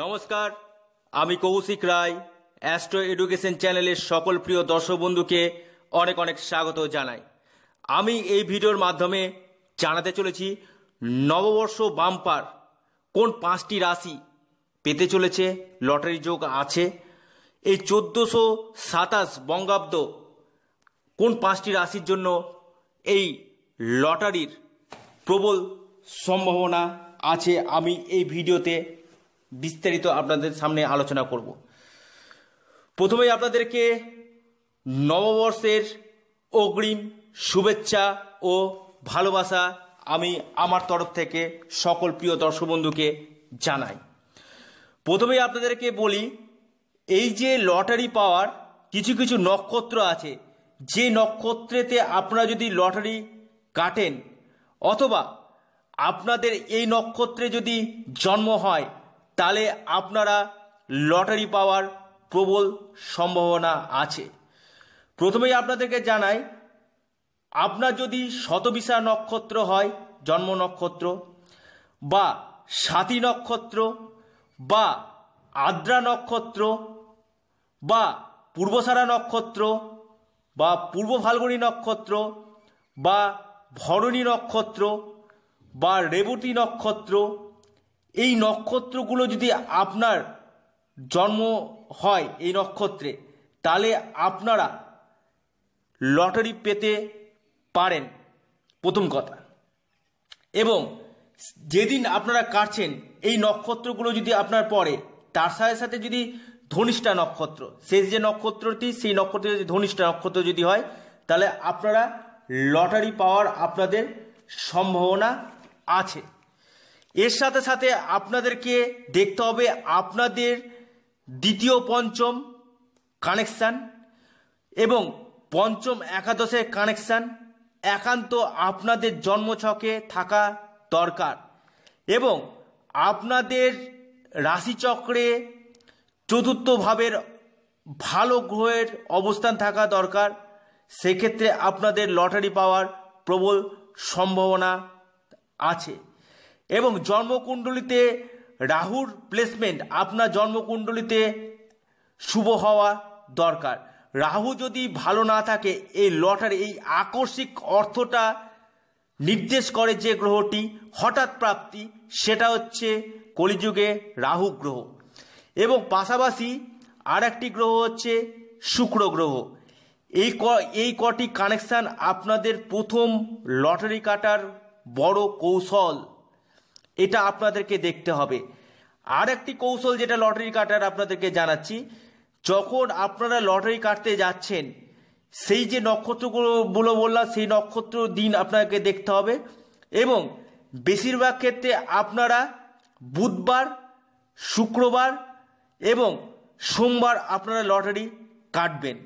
নমস্কার আমি কৌশিক রায় astro education চ্যানেলের সকল প্রিয় দর্শক বন্ধুকে অনেক অনেক স্বাগত জানাই আমি এই ভিডিওর মাধ্যমে জানাতে চলেছি নববর্ষ বাম্পার কোন পাঁচটি রাশি পেতে চলেছে লটারি যোগ আছে এই চোদ্দোশো সাতাশ বঙ্গাব্দ কোন পাঁচটি রাশির জন্য এই লটারির প্রবল সম্ভাবনা আছে আমি এই ভিডিওতে বিস্তারিত আপনাদের সামনে আলোচনা করব প্রথমেই আপনাদেরকে নববর্ষের অগ্রিম শুভেচ্ছা ও ভালোবাসা আমি আমার তরফ থেকে সকল প্রিয় দর্শক বন্ধুকে জানাই প্রথমেই আপনাদেরকে বলি এই যে লটারি পাওয়ার কিছু কিছু নক্ষত্র আছে যে নক্ষত্রেতে আপনারা যদি লটারি কাটেন অথবা আপনাদের এই নক্ষত্রে যদি জন্ম হয় তাহলে আপনারা লটারি পাওয়ার প্রবল সম্ভাবনা আছে প্রথমেই আপনাদেরকে জানাই আপনার যদি শতবিশা নক্ষত্র হয় জন্ম নক্ষত্র বা সাথী নক্ষত্র বা আদ্রা নক্ষত্র বা পূর্বসারা নক্ষত্র বা পূর্ব ফাল্গুনী নক্ষত্র বা ভরণী নক্ষত্র বা রেবতী নক্ষত্র এই নক্ষত্রগুলো যদি আপনার জন্ম হয় এই নক্ষত্রে তাহলে আপনারা লটারি পেতে পারেন প্রথম কথা এবং যেদিন আপনারা কাটছেন এই নক্ষত্রগুলো যদি আপনার পড়ে তার সাথে সাথে যদি ধনিষ্ঠা নক্ষত্র শেষ যে নক্ষত্রটি সেই নক্ষত্র যদি ধনিষ্ঠা নক্ষত্র যদি হয় তাহলে আপনারা লটারি পাওয়ার আপনাদের সম্ভাবনা আছে এর সাথে সাথে আপনাদেরকে দেখতে হবে আপনাদের দ্বিতীয় পঞ্চম কানেকশান এবং পঞ্চম একাদশের কানেকশান একান্ত আপনাদের জন্মছকে থাকা দরকার এবং আপনাদের রাশিচক্রে চতুর্থ ভাবের ভালো গ্রহের অবস্থান থাকা দরকার সেক্ষেত্রে আপনাদের লটারি পাওয়ার প্রবল সম্ভাবনা আছে এবং জন্মকুণ্ডলিতে রাহুর প্লেসমেন্ট আপনার জন্মকুণ্ডলিতে শুভ হওয়া দরকার রাহু যদি ভালো না থাকে এই লটারি এই আকস্মিক অর্থটা নির্দেশ করে যে গ্রহটি হঠাৎ প্রাপ্তি সেটা হচ্ছে কলিযুগে রাহু গ্রহ এবং পাশাপাশি আর একটি গ্রহ হচ্ছে শুক্র গ্রহ এই ক এই কটি কানেকশান আপনাদের প্রথম লটারি কাটার বড় কৌশল এটা আপনাদেরকে দেখতে হবে আর একটি কৌশল যেটা লটারি কাটার আপনাদেরকে জানাচ্ছি যখন আপনারা লটারি কাটতে যাচ্ছেন সেই যে নক্ষত্রগুলো বললাম সেই নক্ষত্র দিন আপনাকে দেখতে হবে এবং বেশিরভাগ ক্ষেত্রে আপনারা বুধবার শুক্রবার এবং সোমবার আপনারা লটারি কাটবেন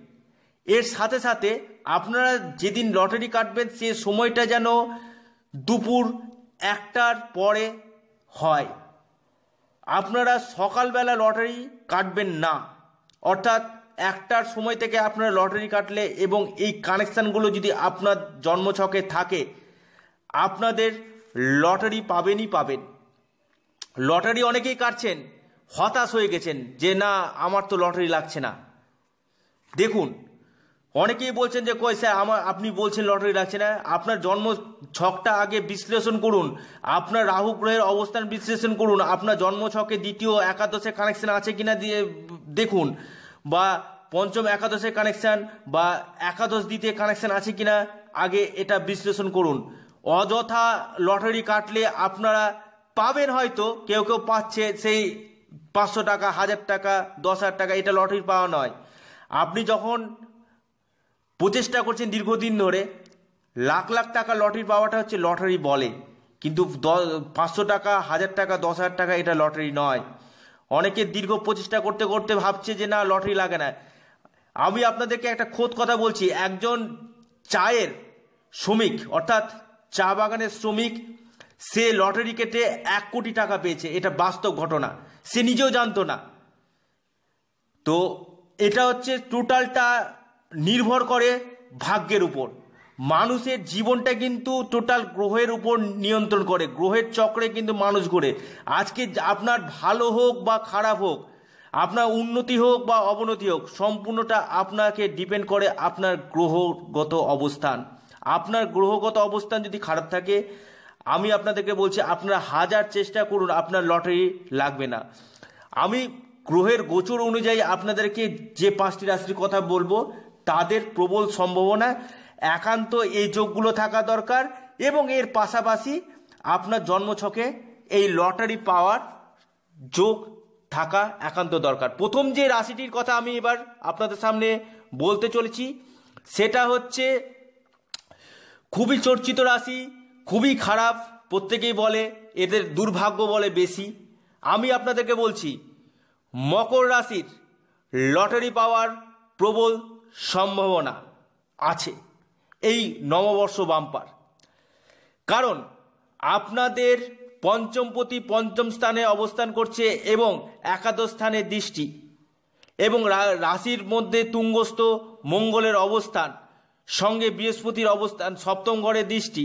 এর সাথে সাথে আপনারা যেদিন লটারি কাটবেন সে সময়টা যেন দুপুর একটার পরে হয় আপনারা সকালবেলা লটারি কাটবেন না অর্থাৎ একটার সময় থেকে আপনারা লটারি কাটলে এবং এই কানেকশানগুলো যদি আপনার জন্মছকে থাকে আপনাদের লটারি পাবেনই পাবেন লটারি অনেকেই কাটছেন হতাশ হয়ে গেছেন যে না আমার তো লটারি লাগছে না দেখুন অনেকেই বলছেন যে কই স্যার আমার আপনি বলছেন লটারি লাগছে না আপনার জন্ম ছকটা আগে বিশ্লেষণ করুন আপনার রাহু গ্রহের অবস্থান বিশ্লেষণ করুন আপনার জন্ম ছকে দ্বিতীয় একাদশে কানেকশন আছে কিনা দিয়ে দেখুন বা পঞ্চম একাদশে কানেকশান বা একাদশ দ্বিতীয় কানেকশান আছে কিনা আগে এটা বিশ্লেষণ করুন অযথা লটারি কাটলে আপনারা পাবেন হয়তো কেউ কেউ পাচ্ছে সেই পাঁচশো টাকা হাজার টাকা দশ হাজার টাকা এটা লটারি পাওয়া নয় আপনি যখন প্রচেষ্টা করছেন দীর্ঘদিন ধরে লাখ লাখ টাকা লটারি পাওয়াটা হচ্ছে লটারি বলে কিন্তু পাঁচশো টাকা হাজার টাকা দশ হাজার টাকা এটা লটারি নয় অনেকে দীর্ঘ প্রচেষ্টা করতে করতে ভাবছে যে না লটারি লাগে না আমি আপনাদেরকে একটা খোদ কথা বলছি একজন চায়ের শ্রমিক অর্থাৎ চা বাগানের শ্রমিক সে লটারি কেটে এক কোটি টাকা পেয়েছে এটা বাস্তব ঘটনা সে নিজেও জানতো না তো এটা হচ্ছে টোটালটা নির্ভর করে ভাগ্যের উপর মানুষের জীবনটা কিন্তু টোটাল গ্রহের উপর নিয়ন্ত্রণ করে গ্রহের চক্রে কিন্তু মানুষ ঘুরে আজকে আপনার ভালো হোক বা খারাপ হোক আপনার উন্নতি হোক বা অবনতি হোক সম্পূর্ণটা আপনাকে ডিপেন্ড করে আপনার গ্রহগত অবস্থান আপনার গ্রহগত অবস্থান যদি খারাপ থাকে আমি আপনাদেরকে বলছি আপনারা হাজার চেষ্টা করুন আপনার লটারি লাগবে না আমি গ্রহের গোচর অনুযায়ী আপনাদেরকে যে পাঁচটি রাশির কথা বলবো তাদের প্রবল সম্ভাবনা একান্ত এই যোগগুলো থাকা দরকার এবং এর পাশাপাশি আপনার জন্মছকে এই লটারি পাওয়ার যোগ থাকা একান্ত দরকার প্রথম যে রাশিটির কথা আমি এবার আপনাদের সামনে বলতে চলেছি সেটা হচ্ছে খুবই চর্চিত রাশি খুবই খারাপ প্রত্যেকেই বলে এদের দুর্ভাগ্য বলে বেশি আমি আপনাদেরকে বলছি মকর রাশির লটারি পাওয়ার প্রবল সম্ভাবনা আছে এই নববর্ষ বাম্পার কারণ আপনাদের পঞ্চমপতি পঞ্চম স্থানে অবস্থান করছে এবং একাদশ স্থানে দৃষ্টি এবং রাশির মধ্যে তুঙ্গস্থ মঙ্গলের অবস্থান সঙ্গে বৃহস্পতির অবস্থান সপ্তম ঘরে দৃষ্টি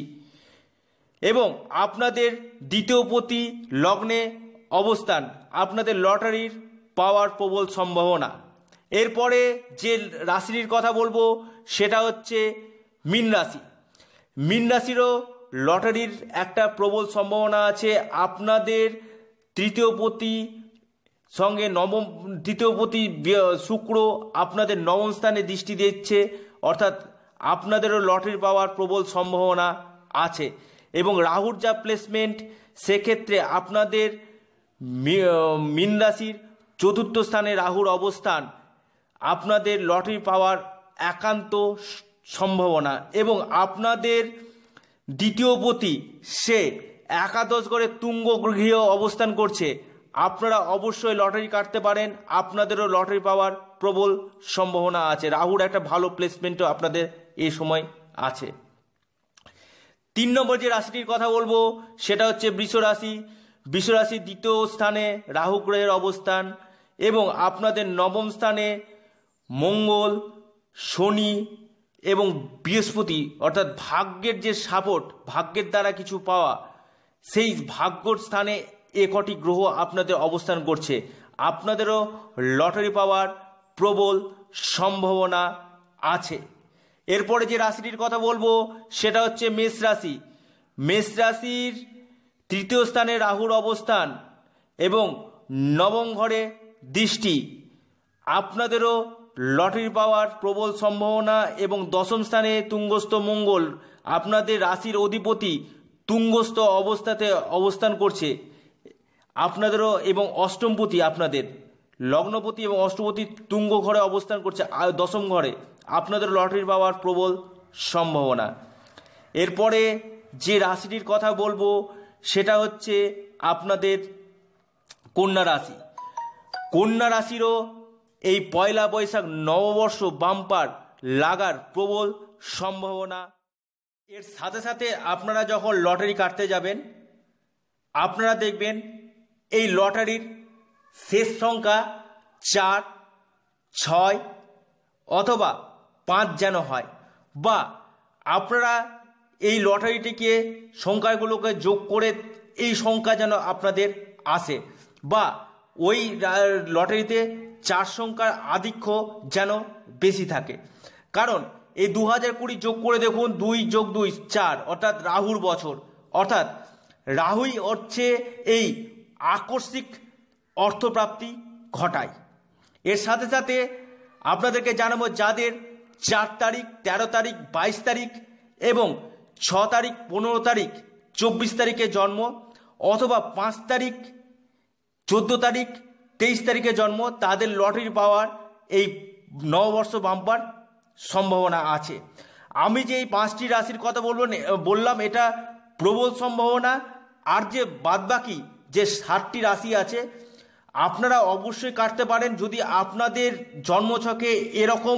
এবং আপনাদের দ্বিতীয় লগ্নে অবস্থান আপনাদের লটারির পাওয়ার প্রবল সম্ভাবনা এরপরে যে রাশিটির কথা বলবো সেটা হচ্ছে মিন রাশি মিন রাশিরও লটারির একটা প্রবল সম্ভাবনা আছে আপনাদের তৃতীয় পতি সঙ্গে নবম তৃতীয় পতি শুক্র আপনাদের নবম স্থানে দৃষ্টি দিচ্ছে অর্থাৎ আপনাদেরও লটারি পাওয়ার প্রবল সম্ভাবনা আছে এবং রাহুর যা প্লেসমেন্ট সেক্ষেত্রে আপনাদের মিন রাশির চতুর্থ স্থানে রাহুর অবস্থান আপনাদের লটারি পাওয়ার একান্ত সম্ভাবনা এবং আপনাদের দ্বিতীয় পতি সে একাদশ করে তুঙ্গ গৃহ অবস্থান করছে আপনারা অবশ্যই লটারি কাটতে পারেন আপনাদেরও লটারি পাওয়ার প্রবল সম্ভাবনা আছে রাহুর একটা ভালো প্লেসমেন্টও আপনাদের এ সময় আছে তিন নম্বর যে রাশিটির কথা বলবো সেটা হচ্ছে বৃষ রাশি বিশ্বরাশি দ্বিতীয় স্থানে রাহু গ্রহের অবস্থান এবং আপনাদের নবম স্থানে মঙ্গল শনি এবং বৃহস্পতি অর্থাৎ ভাগ্যের যে সাপোর্ট ভাগ্যের দ্বারা কিছু পাওয়া সেই ভাগ্যর স্থানে একটি গ্রহ আপনাদের অবস্থান করছে আপনাদেরও লটারি পাওয়ার প্রবল সম্ভাবনা আছে এরপরে যে রাশিটির কথা বলবো সেটা হচ্ছে মেষ রাশি মেষ রাশির তৃতীয় স্থানে রাহুর অবস্থান এবং নবম ঘরে দৃষ্টি আপনাদেরও লটারি পাওয়ার প্রবল সম্ভাবনা এবং দশম স্থানে তুঙ্গস্থ মঙ্গল আপনাদের রাশির অধিপতি তুঙ্গস্থ অবস্থাতে অবস্থান করছে আপনাদেরও এবং অষ্টমপতি আপনাদের লগ্নপতি এবং অষ্টপতি তুঙ্গ ঘরে অবস্থান করছে দশম ঘরে আপনাদের লটারি পাওয়ার প্রবল সম্ভাবনা এরপরে যে রাশিটির কথা বলবো সেটা হচ্ছে আপনাদের কন্যা রাশি কন্যা রাশিরও এই পয়লা বৈশাখ নববর্ষ বাম্পার লাগার প্রবল সম্ভাবনা এর সাথে সাথে আপনারা যখন লটারি কাটতে যাবেন আপনারা দেখবেন এই লটারির শেষ সংখ্যা চার ছয় অথবা পাঁচ যেন হয় বা আপনারা এই লটারিটিকে সংখ্যাগুলোকে যোগ করে এই সংখ্যা যেন আপনাদের আসে বা ওই লটারিতে চার সংখ্যার আধিক্য যেন বেশি থাকে কারণ এই দু হাজার কুড়ি যোগ করে দেখুন দুই যোগ দুই চার অর্থাৎ রাহুর বছর অর্থাৎ রাহুই হচ্ছে এই আকস্মিক অর্থপ্রাপ্তি ঘটায় এর সাথে সাথে আপনাদেরকে জানাবো যাদের চার তারিখ ১৩ তারিখ ২২ তারিখ এবং ছ তারিখ পনেরো তারিখ চব্বিশ তারিখে জন্ম অথবা পাঁচ তারিখ চোদ্দো তারিখ তেইশ তারিখে জন্ম তাদের লটারি পাওয়ার এই নববর্ষ বাম্পার সম্ভাবনা আছে আমি যে এই পাঁচটি রাশির কথা বলবো বললাম এটা প্রবল সম্ভাবনা আর যে বাদবাকি যে ষাটটি রাশি আছে আপনারা অবশ্যই কাটতে পারেন যদি আপনাদের জন্মছকে এরকম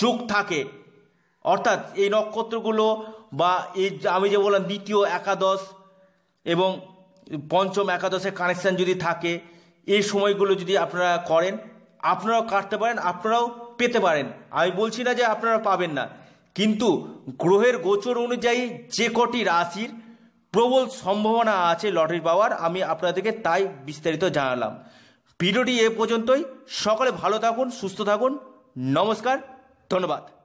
চোখ থাকে অর্থাৎ এই নক্ষত্রগুলো বা এই আমি যে বললাম দ্বিতীয় একাদশ এবং পঞ্চম একাদশের কানেকশান যদি থাকে এই সময়গুলো যদি আপনারা করেন আপনারাও কাটতে পারেন আপনারাও পেতে পারেন আমি বলছি না যে আপনারা পাবেন না কিন্তু গ্রহের গোচর অনুযায়ী যে কটি রাশির প্রবল সম্ভাবনা আছে লটারি পাওয়ার আমি আপনাদেরকে তাই বিস্তারিত জানালাম ভিডিওটি এ পর্যন্তই সকলে ভালো থাকুন সুস্থ থাকুন নমস্কার ধন্যবাদ